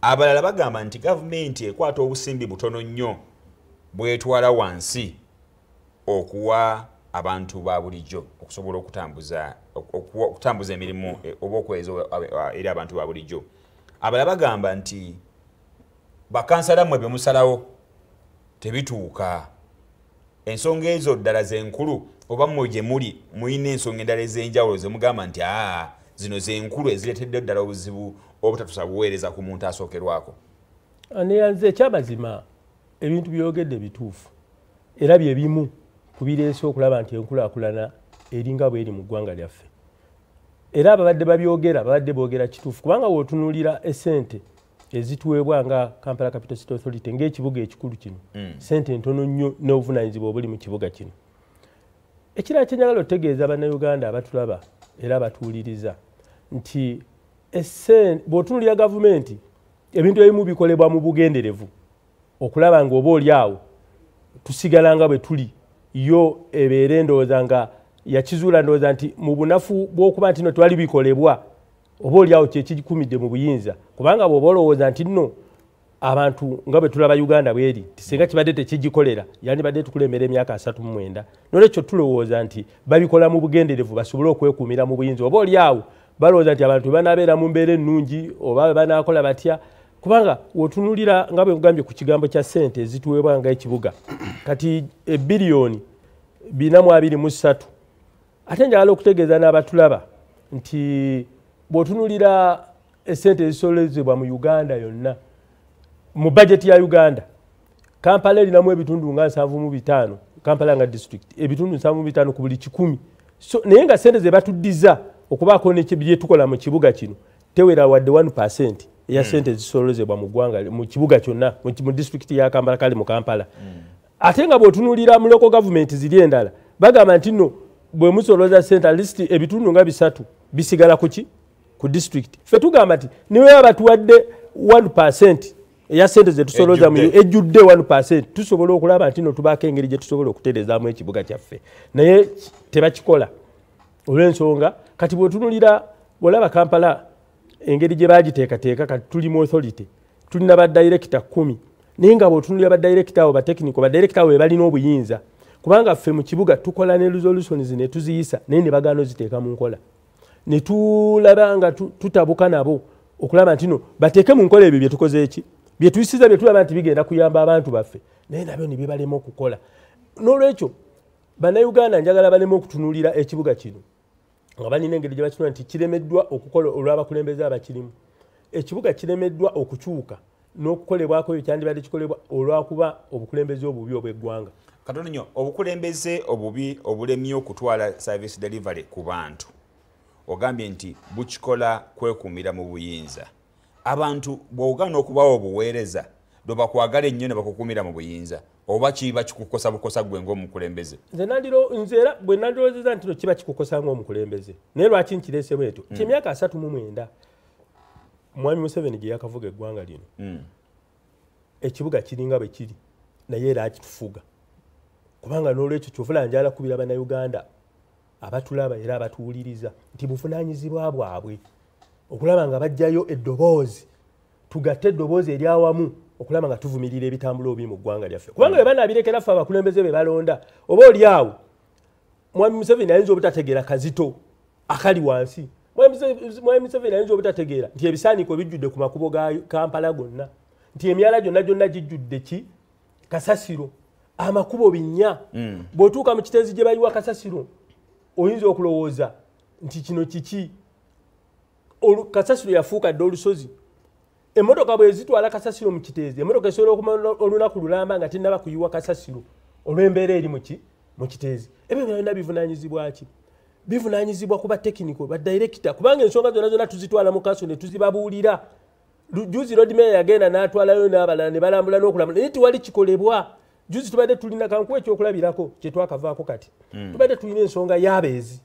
abalala bagamba nti gavumenti ekwata obusimbi butono nnyo bwetwala wansi okuwa abantu ba bulijjo okusobola okutambuza emirimu e, oba okweza eri abantu ba bulijjo abalala bagamba nti bakansalamwe byemusalawo tebituuka ensonga ezo ddala zenkulu oba mmwe gye muli mulina ensonga endala ez'enjawulo zemugamba nti aa zino zenkulu eziretedde ddala obuzibu obutatusa buweereza ku muntu asookerwako ah, neyanze ekyamazima ebintu byyogedde bituufu era byebimu kubireesa okulaba nti enkulaakulana eringa bweri mu ggwanga lyaffe era ababadde babyogera babadde boogera kituufu kubanga wootunulira esente ezituweebwa nga kampala capital city authority ngaekibuga ekikulu kino hmm. sente entono nnyo n'obuvunanyizibwa obuli mu kibuga kino ekirala kyenyagala otegeeza bannayuganda abatulaba era abatuwuliriza nti bwotunulira gavumenti ebintu ebimu bikolebwa mu bugenderevu okulaba nga oba oli awo tusigala nga bwe tuli yo ebeere endowooza nga yakizuula ndowooza nti mu bunafu bwokuba nti no tewali bikolebwa oba oliawo kyekikumidde mu buyinza kubanga bweoba olowooza nti nno abantu nga bwe tulaba uganda bweri tisinga kibadde tekigikolera yandibadde tukulembera emyaka asatu mumwenda nolwekyo tulowooza nti babikola mu bugenderevu basobole okwekuumira mu buyinza oba oliawo balowooza nti abantu banaabeera mu mbeera ennungi oba banaakola batya kubanga wotunulira nga bwe gambye ku kigambo kya ssente ezituweebwa nga ekibuga kati ebiliyoni 23 ate njagala okutegeeza n'abatulaba nti bwotunulira esente ezisolezebwa mu uganda yonna mu bajeti ya uganda kampala erinamu ebitundu nga 75 kampala nga district ebitundu 75 ku buli 1 so naye nga sente zebatuddiza okubaako nekyetukola mu kibuga kino tewera wadde 1 eya hmm. sente ezisolozebwa muggwanga mu kibuga kyonna mu disitulikiti ya kampala kali mu kampala hmm. ate nga bwotunuulira muloko gavumenti ziri endala bagamba nti nno bwe musoloza sente list ebitundu nga bisatu bisigala kuki ku disitulikiti ffe tugamba nti niwe abatuwadde 1 eya sente zetusoloza ejjudde 1 tusobole okulaba nti no tubaako engeri gyetusobola okutereezaamu ekibuga kyaffe naye tebakikola olw'ensonga kati bwetunulira walaba kampala engeri gye bagiteekateeka kati tuli mu authority tulina badirekita kumi naye nga bwetunulira badirekita abo batekinico badirekita abo webalina obuyinza kubanga ffe mu kibuga tukola ne resolutions netuziyisa naye ne bagano ziteeka mu nkola netulaba nga tutabuka nabo okulaba nti no bateeke mu nkola ebyo byetukoze eki byetuyisiza byetulaba nti bigenda kuyamba abantu baffe naye nabyo nibyebalema okukola nolwekyo bannayuganda njagala balema okutunulira ekibuga kino nga balina engeri gye bakinwa nti kiremeddwa okukola olw'abakulembeze abakirimu ekibuga kiremeddwa okukyuka n'okukolebwako oyo kyandibadde kikolebwa olwakuba obukulembeze obubi obw'eggwanga katono nyo obukulembeze obubi obulemye okutwala service delivery ku bantu ogambye nti bukikola kwekumira mu buyinza abantu bw'ogaana okubawo obuweereza lwe bakwagala ennyo ne bakukumira mu buyinza oba kiba kikukosa bukosa gwe ngaomukulembeze nzera bwe nandirowozeza nti kiba kikukosa ngaomukulembeze naye lwaki nkireesebwa ekyo hmm. kyemyaka asatu mu mwenda mwami museveni gye yakavuga eggwanga lino hmm. ekibuga kiringa bwe kiri naye era akitufuga kubanga n'olwekyo kyovula njala kubira bannayuganda abatulaba era abatuwuliriza nti buvunanyizibwa bwabwe okulaba nga bajjayo eddoboozi tugatte eddoboozi eryawamu okulaba nga tuvumirira ebitambula obi mu ggwanga lyaffe kubanga webanabirekera ffe abakulembeze be balonda oba oliawo mwami museveni ayinza obutategeera kazito akali wansi mwami museveni ayinza obutategeera nti ebisaaniko bijjudde ku makubo ga kampala gonna nti emyala gyonna gyonna gijjudde ki kasasiro amakubo binnya hmm. bwotuuka mu kitenzi gye bayiwa kasasiro oyinza okulowooza nti kino kiki kasasiro yafuuka dde olusozi emmotoka bwezitwala kasasiro mukiteezi emmotoka esobola okumala olunaku lulamba nga tenaba kuyiwa kasasiro olwembeera eri mukiteezi ebyo byonna bivunanyizibwaki bivunanyizibwa kuba tekinico badirekita kubanga ensonga zonna zonna tuzitwala mu kaso netuzibabuulira juzi rodmar yagenda n'atwalayo n'abalala ne balambula n'okulambula naye tiwali kikolebwa juzi tubadde tulina kankuwa ekyokulabirako kyetwakavaako kati hmm. tubadde tulina ensonga y'abeezi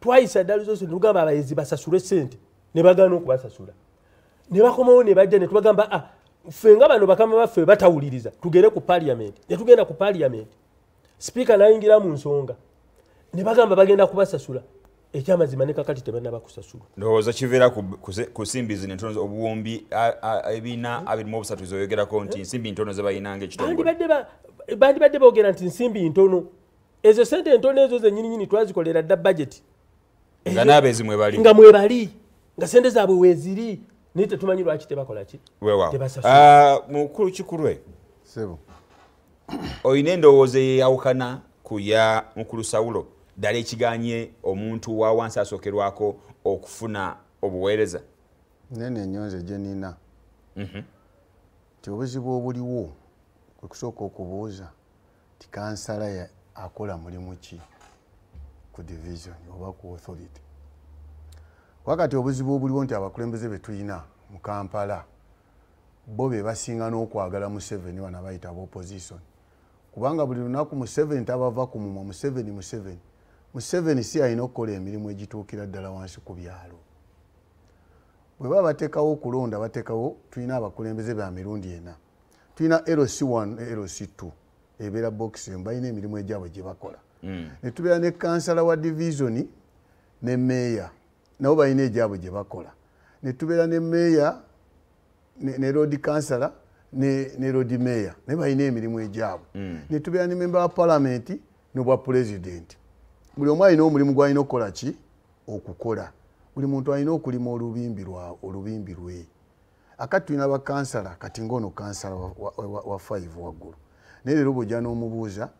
twayisa ddala zosi netugamba abayezi basasule sente ne bagaana okubasasula ne bakomawo ne bajja ne tubagamba ah, ffe nga bano bakama baffe batawuliriza tugere ku paliamenti ne tugenda ku paliamenti sipiika nayingira mu nsonga ne bagamba bagenda kubasasula ekyamazima ne kakati tebanaba kusasula ndowooza kiveera ku simbi zino entono obuwumbi ebina abirimuobusatu zoyogerako nti nsimbi ntono zebayinanga ekibandibadde boogera nti nsimbi ntono ezo sente entono ezo zenyininyini twazikolera dda bageti nga naabezimwebali nga mwebali nga sente zaabwe weeziri naye tetumanyi lwaki tebakolaki ah, mukulu kikulwe olina endowooza eyeyawukana ku ya mukulu sawulo ddala ekiganye omuntu wa wansi asookerwako okufuna obuweereza nene enyonza gye nina mhm. nti obuzibu obuliwo kwe kusooka okubuuza ti kansala akola mulimu ki ku divisioni oba ku authority wakati obuzibu obuliwo nti abakulembeze betulina mu kampala bo bebasinga n'okwagala museveni wana bayita bopposition kubanga buli lunaku museveni tabava ku mumwa museveni museveni museveni si alina okukola emirimu egituukira ddala wansi ku byalo bwe baba batekawo okulonda batekawo tulina abakulembeze ba mirundi ena tulina lc 1 ne lc 2 ebeera bokisim balina emirimu egyabwe gye bakola mm. netubeera ne kansala wa divisioni ne meeya mm. nabo balina egyabwe gye bakola netubeera ne meeya ne road councilor ne road mayor naye balina emirimu egyabwe netubeera hmm. ne memba wa paalamenti nobwa pulezidenti buli omu alina omulimu gwalina okukola ki okukola buli muntu alina okulima olubimbi olubimbi lwe akati tulina bakansala kati ngaono kansala wa five waggulu naye leero bwojja n'omubuuza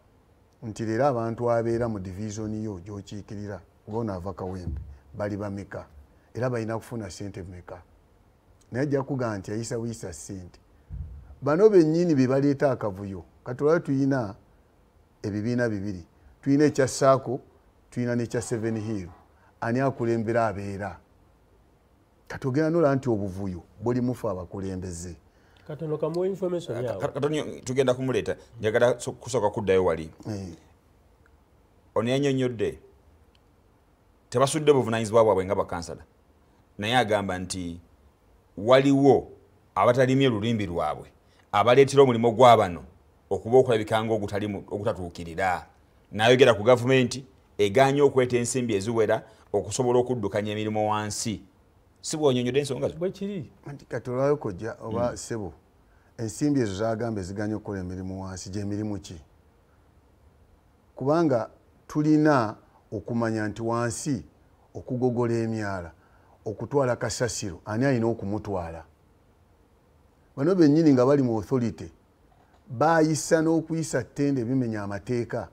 nti leero abantu abeera mu divisioni yo gyokiikirira kuba onaava kawembe bali bameka era balina kufuna sente e meka naye jakuga nti ayisa wiyisa sente bano benyini bebaleeta akavuyo katulabe tuyina ebibiina bibiri tuyina ekya saako tuyina nekya seven hill ani akulembera abeera katogenda nola nti obuvuyo bulimufe abakulembeze tugenda kumuleeta njagala kusooka kuddayo wali eh. oneyanyonyodde tebasudde buvunanyizibwa bwabwe nga bakansala naye agamba nti waliwo abatalimye lulimbi lwabwe abaleetera omulimu gwabano okuba okulabikanga ogutatuukirira nayogera ku gavumenti eganye okweta ensimbi eziwera okusobola okuddukanya emirimu wansi sibwe onyonyodde ensonga zo bwekiri anti kati olwayo kojja oba hmm. sebo ensimbi ezo zagamba eziganye okukola emirimu wansi gyemirimu ki kubanga tulina okumanya nti wansi okugogola emyala okutwala kasasiro ani ayina okumutwala bano bennyini nga bali mu authority bayisa n'okuyisa ttenda ebimenya amateeka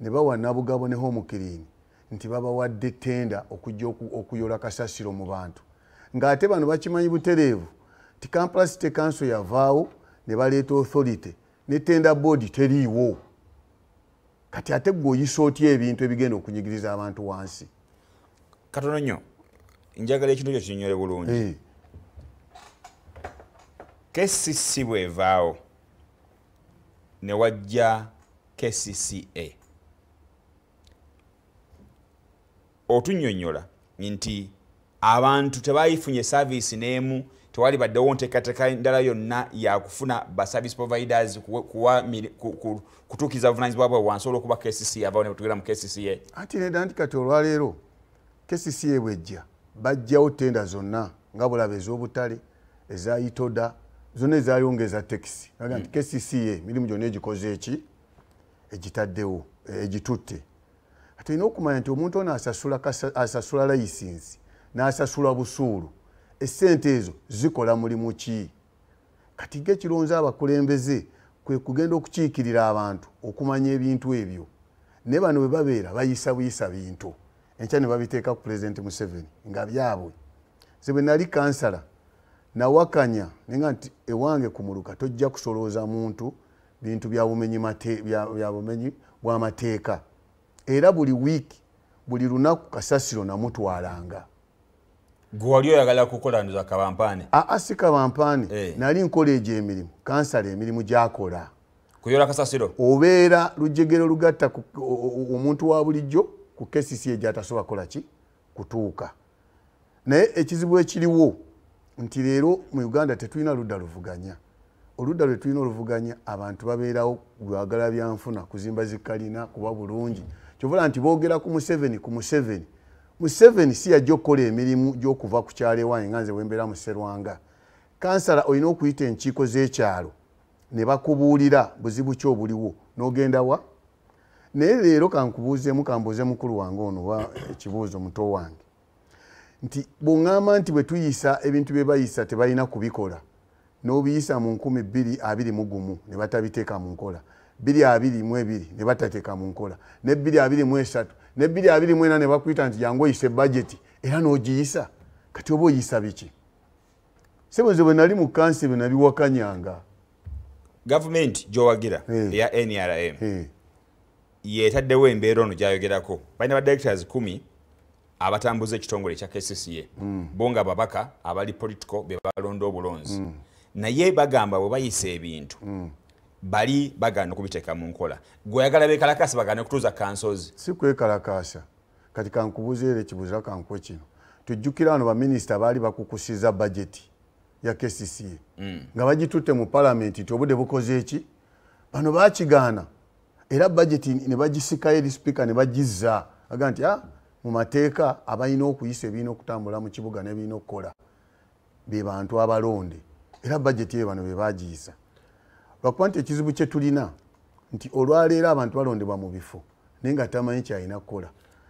ne bawa nabugabo ne homukirini nti babawadde ttenda okujja okuyola kasasiro mu bantu ng'ate bano bakimanyi butereevu ti campla city council yavaawo ne baleeta authority ne tenda board teriiwo kati ate gweoyisa otya ebintu ebigenda okunyigiriza abantu wansi katono nnyo njagala ekintu kyo kinyonyole bulungi eh. kcc bwevaawo ne wajja kcca otunnyonnyola nti abantu tebaifunye saaviisi n'emu tewali baddewo nteekateeka endala yonna yakufuna ba service providers kutuukiza buvunanyizibwa bwe wansobola okuba kcc yavao netugera mu kcca anti nedda nti kati olwaleero kcca bwejja bajjawo tenda zonna nga bulaba ez'obutale ezayitoda zonna ezayongeza tekisi aga nti mm. kcca mirimu gyonna egikoze eki egitaddewo e- egitutte ate olina okumanya nti omuntu ono asasula layisinsi n'asasula busuulu essente ezo zikola mulimu ki kati gekironza abakulembeze kwe kugenda okukiikirira abantu okumanya ebintu ebyo ne bano bwe babeera bayisa buyisa bintu enkya ne babiteeka ku pulezidenti museveni nga byabwe ze bwe nali kansala nawakanya nenga nti ewange kumuluka tojja kusolooza muntu bintu bya bumenyi bw'amateeka era buli wiiki buli lunaku kasasiro namutwalanga gwewali oyagala kukola nza kabampaane aa si kabampaane eh. nali nkoleejo emirimu kansala emirimu gyakola kuyola kasasiro obeera lujegero lugatta omuntu wa bulijjo ku kesisi egyatasobola kukola ki kutuuka naye ekizibu ekiriwo nti leero mu uganda tetulina ludda luvuganya oludda lwe tulina oluvuganya abantu babeerawo lwagala byanfuna kuzimba zikalina kuba bulungi kyovula nti boogera ku museveni ku museveni Museveni si yajja okukola emirimu gy'okuva ku kyalo ewaanyi nga nze wembeera muserwanga kansala olina okuyita enkiiko z'ekyalo ne bakubuulira buzibu ki obuliwo n'ogenda wa naye leero kankubuuzeemu kambuuze mukulu wange ono oba ekibuuzo muto wange nti bweŋŋamba nti bwe tuyisa ebintu bye bayisa tebalina kubikola n'obiyisa mu 2 21 ne batabiteeka mu nkola biri abiri mu ebiri ne batateeka mu nkola ne biri abiri mu esatu ne biri abiri mu ena ne bakuyita nti yangu oyise ebbajeti era n'ogiyisa kati oba oyisa biki sebozi bwe nali mu kansi bwe nabiwakanyanga gavumenti gyowagira eya nrm yeetaddewo embeera ono gyayogerako balina badirectors kumi abatambuza ekitongole ekya kcca hmm. bo nga babaka abali political be balonda obulonzi hmm. naye bagamba bwe bayisa ebintu hmm. bali bagana okubiteeka mu nkola gweyagala bekalakasa bagana okutuuza kansozi si kwekalakasa kati kankubuuza era ekibuuzira kankwe kino tujjukira ano baminisita baali bakukusiza bajeti ya kcca mm. nga bagitutte mu palamenti nti obudde bukoze eki bano bakigaana era bajeti ne bagisikayo eri sipiika ne bagizza aga nti ah, mu mateeka abalina okuyisa ebirina okutambula mu kibuga nebirina okukola be bantu abalonde era bajeti eyo bano be bagiyisa lwakuba nti ekizibu kyetulina nti olwaleero abantu balondebwa mu bifo naye nga tamanyi kyalina kukola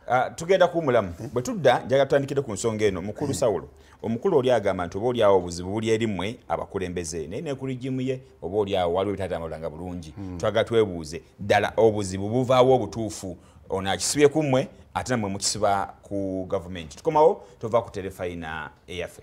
ah, tugenda kuumulamu eh? bwe tudda njaga tutandikire ku nsonga eno mukulu eh? sawulo omukulu oli agamba nti obaoliawo obuzibu buli erimmwe abakulembeze naye nekulijimu ye obaoliawo waliwo ebitatambulanga bulungi hmm. twagala twebuuze ddala obuzibu buvaawo obutuufu ono akisibye kummwe ate namwe mukisiba ku gavumenti tukomawo tova ku terefayina eyaffe